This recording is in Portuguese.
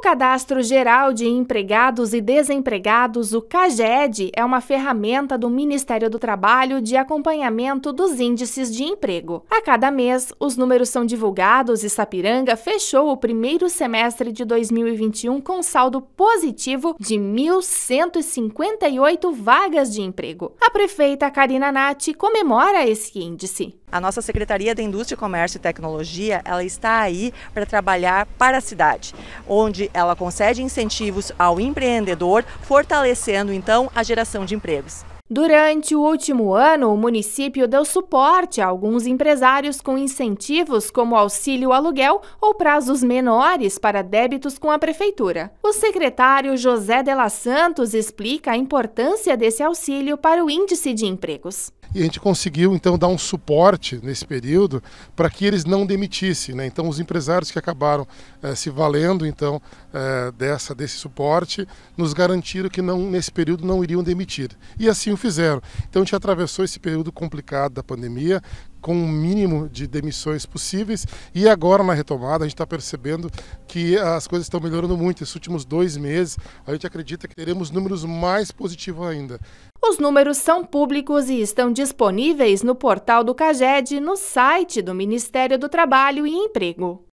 Cadastro Geral de Empregados e Desempregados, o CAGED, é uma ferramenta do Ministério do Trabalho de acompanhamento dos índices de emprego. A cada mês, os números são divulgados e Sapiranga fechou o primeiro semestre de 2021 com saldo positivo de 1.158 vagas de emprego. A prefeita Karina Natti comemora esse índice. A nossa Secretaria da Indústria, Comércio e Tecnologia, ela está aí para trabalhar para a cidade, onde ela concede incentivos ao empreendedor, fortalecendo então a geração de empregos. Durante o último ano, o município deu suporte a alguns empresários com incentivos como auxílio aluguel ou prazos menores para débitos com a prefeitura. O secretário José Dela Santos explica a importância desse auxílio para o índice de empregos. E a gente conseguiu então dar um suporte nesse período para que eles não demitissem. Né? Então os empresários que acabaram eh, se valendo então é, dessa, desse suporte, nos garantiram que não, nesse período não iriam demitir. E assim o fizeram. Então a gente atravessou esse período complicado da pandemia, com o mínimo de demissões possíveis. E agora, na retomada, a gente está percebendo que as coisas estão melhorando muito. Esses últimos dois meses, a gente acredita que teremos números mais positivos ainda. Os números são públicos e estão disponíveis no portal do CAGED, no site do Ministério do Trabalho e Emprego.